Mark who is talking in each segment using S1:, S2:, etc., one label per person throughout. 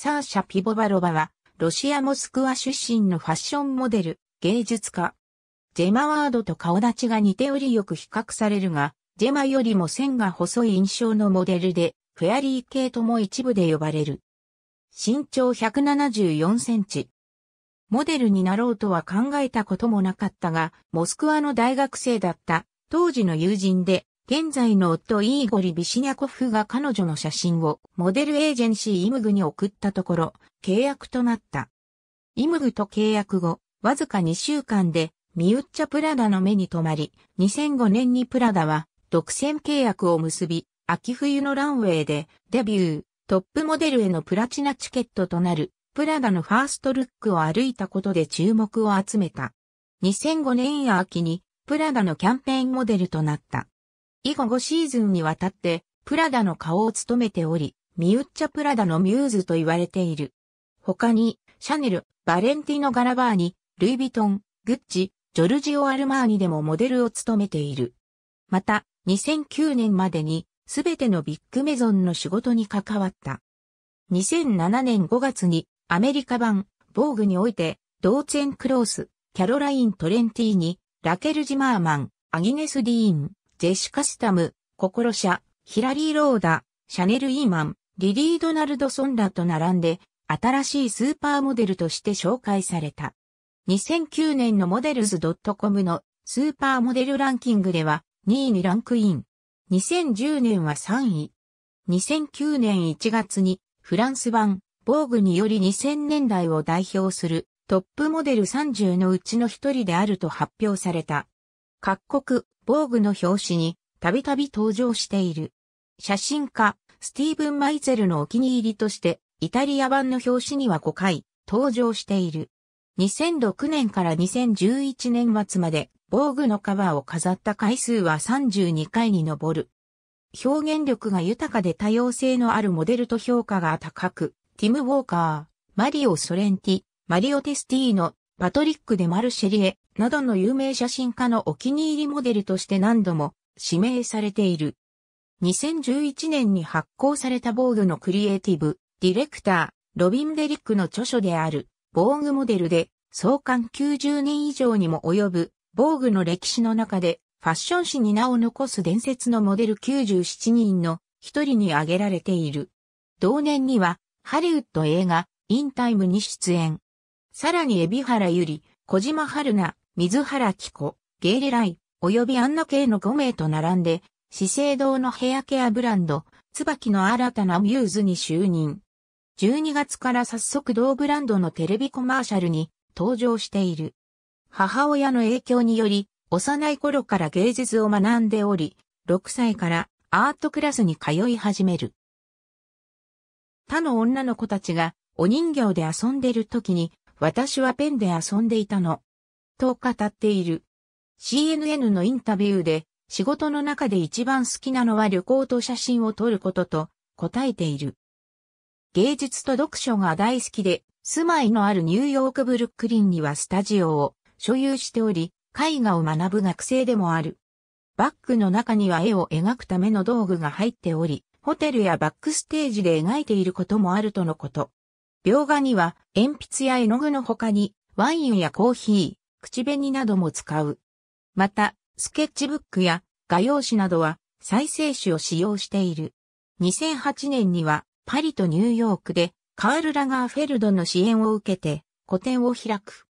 S1: サーシャ・ピボバロバは、ロシア・モスクワ出身のファッションモデル、芸術家。ジェマワードと顔立ちが似ておりよく比較されるが、ジェマよりも線が細い印象のモデルで、フェアリー系とも一部で呼ばれる。身長174センチ。モデルになろうとは考えたこともなかったが、モスクワの大学生だった、当時の友人で、現在の夫イーゴリ・ビシニャコフが彼女の写真をモデルエージェンシーイムグに送ったところ、契約となった。イムグと契約後、わずか2週間でミウッチャ・プラダの目に留まり、2005年にプラダは独占契約を結び、秋冬のランウェイでデビュー、トップモデルへのプラチナチケットとなるプラダのファーストルックを歩いたことで注目を集めた。2005年秋にプラダのキャンペーンモデルとなった。以後5シーズンにわたって、プラダの顔を務めており、ミウッチャプラダのミューズと言われている。他に、シャネル、バレンティノ・ガラバーニ、ルイ・ヴィトン、グッチ、ジョルジオ・アルマーニでもモデルを務めている。また、2009年までに、すべてのビッグメゾンの仕事に関わった。2007年5月に、アメリカ版、防具において、ドーチェン・クロース、キャロライン・トレンティーニ、ラケル・ジマーマン、アギネス・ディーン、ジェシカ・スタム、ココロシャ、ヒラリー・ローダ、シャネル・イーマン、リリー・ドナルドソンラと並んで、新しいスーパーモデルとして紹介された。2009年のモデルズ .com のスーパーモデルランキングでは2位にランクイン。2010年は3位。2009年1月にフランス版防具により2000年代を代表するトップモデル30のうちの一人であると発表された。各国防具の表紙にたびたび登場している。写真家、スティーブン・マイゼルのお気に入りとして、イタリア版の表紙には5回登場している。2006年から2011年末まで防具のカバーを飾った回数は32回に上る。表現力が豊かで多様性のあるモデルと評価が高く、ティム・ウォーカー、マリオ・ソレンティ、マリオ・テスティーノ、パトリック・デ・マルシェリエなどの有名写真家のお気に入りモデルとして何度も指名されている。2011年に発行されたボーのクリエイティブ、ディレクター、ロビン・デリックの著書である、ボーモデルで、創刊90年以上にも及ぶ、ボーの歴史の中で、ファッション誌に名を残す伝説のモデル97人の一人に挙げられている。同年には、ハリウッド映画、インタイムに出演。さらに海老原ゆり、小島春菜、水原希子、ゲイレライ、及びアンナ系の5名と並んで、資生堂のヘアケアブランド、椿の新たなミューズに就任。12月から早速同ブランドのテレビコマーシャルに登場している。母親の影響により、幼い頃から芸術を学んでおり、6歳からアートクラスに通い始める。他の女の子たちがお人形で遊んでる時に私はペンで遊んでいたの。と語っている。CNN のインタビューで、仕事の中で一番好きなのは旅行と写真を撮ることと答えている。芸術と読書が大好きで、住まいのあるニューヨークブルックリンにはスタジオを所有しており、絵画を学ぶ学生でもある。バッグの中には絵を描くための道具が入っており、ホテルやバックステージで描いていることもあるとのこと。描画には鉛筆や絵の具の他に、ワインやコーヒー、口紅なども使う。また、スケッチブックや画用紙などは再生紙を使用している。2008年にはパリとニューヨークでカール・ラガーフェルドの支援を受けて個展を開く。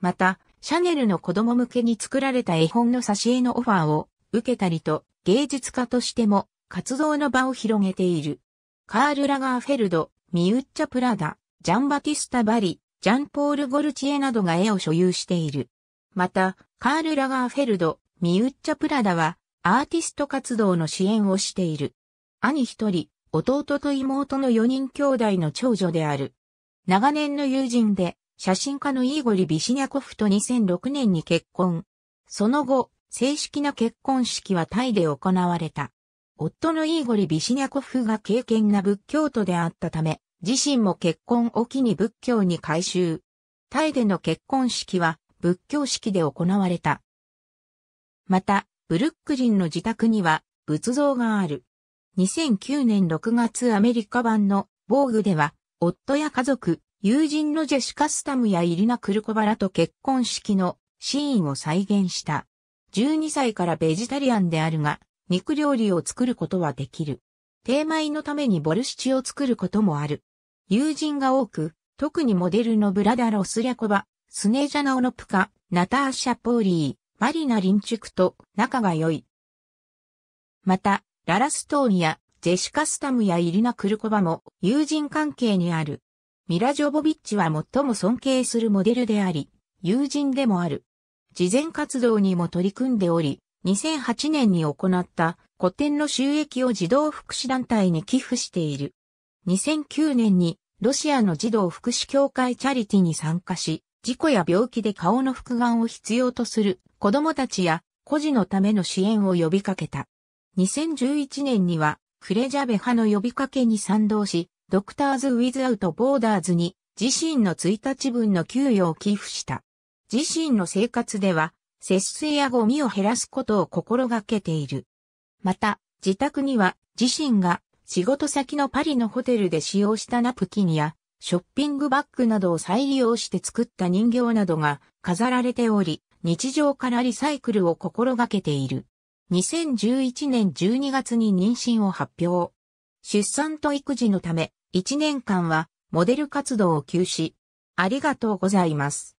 S1: また、シャネルの子供向けに作られた絵本の挿絵のオファーを受けたりと芸術家としても活動の場を広げている。カール・ラガーフェルド、ミウッチャ・プラダ、ジャンバティスタ・バリ、ジャンポール・ゴルチエなどが絵を所有している。また、カール・ラガーフェルド、ミウッチャ・プラダは、アーティスト活動の支援をしている。兄一人、弟と妹の四人兄弟の長女である。長年の友人で、写真家のイーゴリ・ビシニャコフと2006年に結婚。その後、正式な結婚式はタイで行われた。夫のイーゴリ・ビシニャコフが敬虔な仏教徒であったため、自身も結婚を機に仏教に改宗。タイでの結婚式は仏教式で行われた。また、ブルックリンの自宅には仏像がある。2009年6月アメリカ版の防具では、夫や家族、友人のジェシカ・スタムやイリナ・クルコバラと結婚式のシーンを再現した。12歳からベジタリアンであるが、肉料理を作ることはできる。低米のためにボルシチを作ることもある。友人が多く、特にモデルのブラダ・ロスリャコバ、スネージャナ・オノプカ、ナターシャ・ポーリー、マリナ・リンチュクと仲が良い。また、ララ・ストーンやジェシカ・スタムやイリナ・クルコバも友人関係にある。ミラ・ジョボビッチは最も尊敬するモデルであり、友人でもある。慈善活動にも取り組んでおり、2008年に行った古典の収益を児童福祉団体に寄付している。2009年にロシアの児童福祉協会チャリティに参加し、事故や病気で顔の復顔を必要とする子供たちや孤児のための支援を呼びかけた。2011年には、クレジャベ派の呼びかけに賛同し、ドクターズ・ウィズ・アウト・ボーダーズに自身の1日分の給与を寄付した。自身の生活では、節水やゴミを減らすことを心がけている。また、自宅には自身が仕事先のパリのホテルで使用したナプキンや、ショッピングバッグなどを再利用して作った人形などが飾られており、日常からリサイクルを心がけている。2011年12月に妊娠を発表。出産と育児のため、1年間はモデル活動を休止。ありがとうございます。